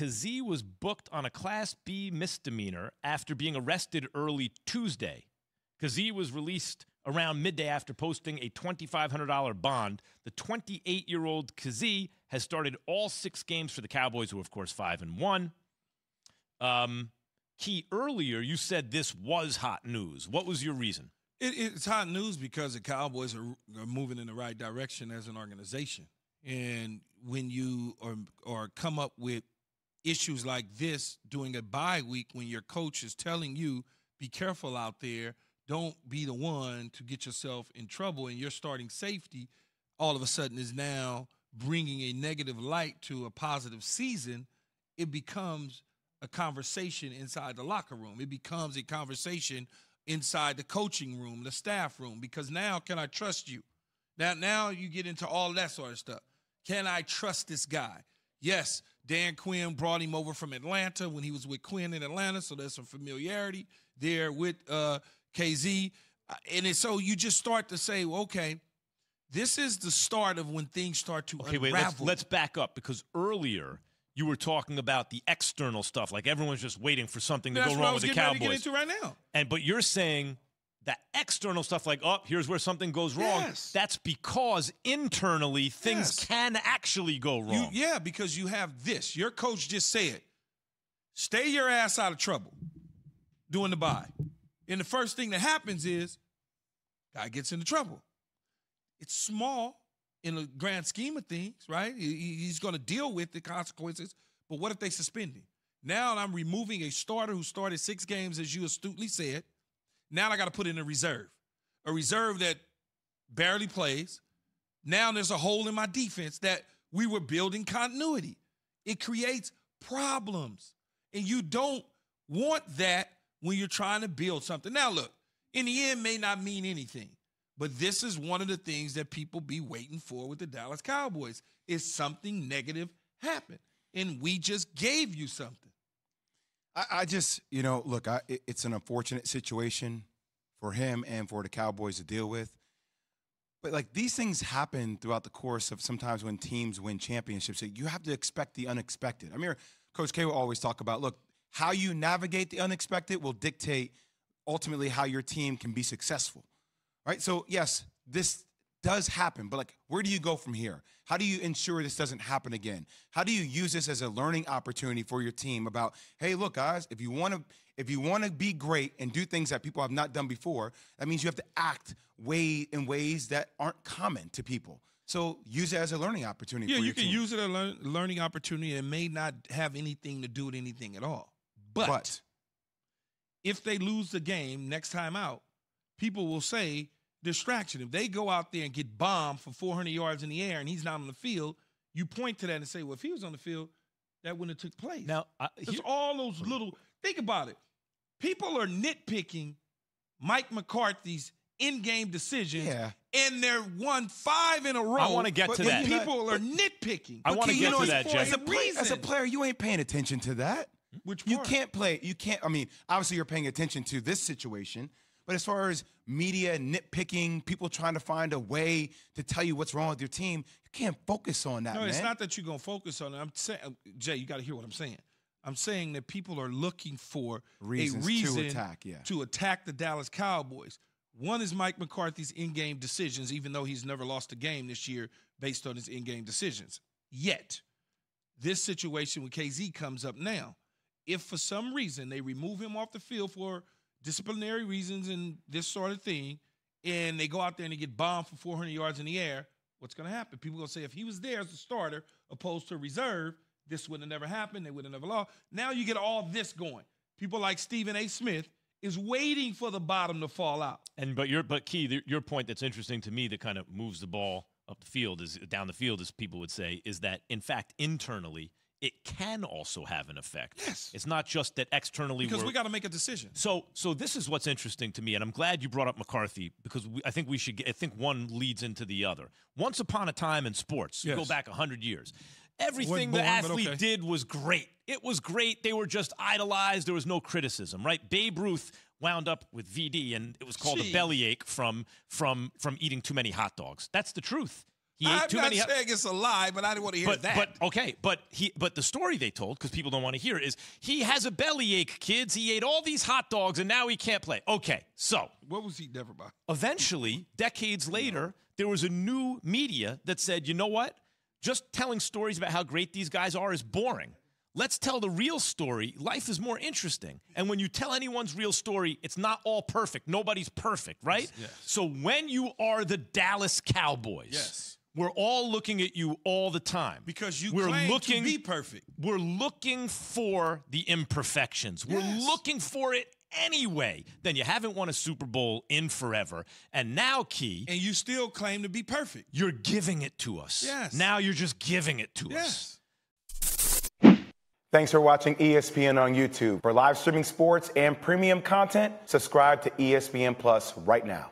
Kazee was booked on a Class B misdemeanor after being arrested early Tuesday. Kazee was released around midday after posting a $2,500 bond. The 28 year old Kazee has started all six games for the Cowboys, who are, of course, 5 and 1. Um, Key, earlier you said this was hot news. What was your reason? It, it's hot news because the Cowboys are, are moving in the right direction as an organization. And when you are, or come up with issues like this during a bye week when your coach is telling you, be careful out there. Don't be the one to get yourself in trouble. And your starting safety all of a sudden is now bringing a negative light to a positive season. It becomes a conversation inside the locker room, it becomes a conversation inside the coaching room, the staff room, because now can I trust you? Now, now you get into all that sort of stuff. Can I trust this guy? Yes, Dan Quinn brought him over from Atlanta when he was with Quinn in Atlanta, so there's some familiarity there with uh, KZ. Uh, and so you just start to say, well, okay, this is the start of when things start to okay, unravel. Wait, let's, let's back up because earlier you were talking about the external stuff, like everyone's just waiting for something to That's go wrong with the Cowboys. right now. And but you're saying the external stuff like oh here's where something goes wrong yes. that's because internally things yes. can actually go wrong you, yeah because you have this your coach just said stay your ass out of trouble doing the buy and the first thing that happens is guy gets into trouble it's small in the grand scheme of things right he's going to deal with the consequences but what if they suspend him now i'm removing a starter who started six games as you astutely said now I got to put in a reserve, a reserve that barely plays. Now there's a hole in my defense that we were building continuity. It creates problems. And you don't want that when you're trying to build something. Now, look, in the end, may not mean anything, but this is one of the things that people be waiting for with the Dallas Cowboys is something negative happen. And we just gave you something. I, I just, you know, look, I, it, it's an unfortunate situation for him and for the Cowboys to deal with. But like these things happen throughout the course of sometimes when teams win championships, you have to expect the unexpected. I mean, Coach K will always talk about look, how you navigate the unexpected will dictate ultimately how your team can be successful. Right? So, yes, this does happen, but like, where do you go from here? How do you ensure this doesn't happen again? How do you use this as a learning opportunity for your team about, hey, look, guys, if you want to, if you want to be great and do things that people have not done before, that means you have to act way in ways that aren't common to people. So use it as a learning opportunity. Yeah, you can team. use it as a learning opportunity. It may not have anything to do with anything at all. But, but if they lose the game next time out, people will say distraction. If they go out there and get bombed for 400 yards in the air and he's not on the field, you point to that and say, well, if he was on the field, that wouldn't have took place. Now, it's all those little. Think about it. People are nitpicking Mike McCarthy's in-game decisions. Yeah. And they're won five in a row. I want to get to that. People are nitpicking. I want to get know, to that, Jay. As a, as a player, you ain't paying attention to that. Which part? you can't play. You can't. I mean, obviously, you're paying attention to this situation, but as far as media nitpicking, people trying to find a way to tell you what's wrong with your team, you can't focus on that. No, man. it's not that you're gonna focus on it. I'm saying, Jay, you got to hear what I'm saying. I'm saying that people are looking for Reasons a reason to attack, yeah. to attack the Dallas Cowboys. One is Mike McCarthy's in-game decisions, even though he's never lost a game this year based on his in-game decisions. Yet, this situation with KZ comes up now. If for some reason they remove him off the field for disciplinary reasons and this sort of thing, and they go out there and they get bombed for 400 yards in the air, what's going to happen? People going to say, if he was there as a starter opposed to reserve, this would have never happened. They would have never lost. Now you get all this going. People like Stephen A. Smith is waiting for the bottom to fall out. And but your but key your point that's interesting to me that kind of moves the ball up the field is down the field as people would say is that in fact internally it can also have an effect. Yes. It's not just that externally because we got to make a decision. So, so this is what's interesting to me, and I'm glad you brought up McCarthy because we, I think we should. Get, I think one leads into the other. Once upon a time in sports, yes. go back hundred years, everything born, the athlete okay. did was great. It was great. They were just idolized. There was no criticism, right? Babe Ruth wound up with VD, and it was called Gee. a bellyache from from from eating too many hot dogs. That's the truth. He ate I'm too not many. saying it's a lie, but I didn't want to hear but, that. But okay, but he but the story they told because people don't want to hear it, is he has a bellyache, kids. He ate all these hot dogs and now he can't play. Okay, so what was he never by? Eventually, decades later, there was a new media that said, you know what? Just telling stories about how great these guys are is boring. Let's tell the real story. Life is more interesting. And when you tell anyone's real story, it's not all perfect. Nobody's perfect, right? Yes. So when you are the Dallas Cowboys, yes we're all looking at you all the time because you we're claim looking, to be perfect. We're looking for the imperfections. We're looking for it anyway. Then you haven't won a Super Bowl in forever, and now Key, and you still claim to be perfect. You're giving it to us. Yes. Now you're just giving it to yes. us. Thanks for watching ESPN on YouTube. For live streaming sports and premium content, subscribe to ESPN Plus right now.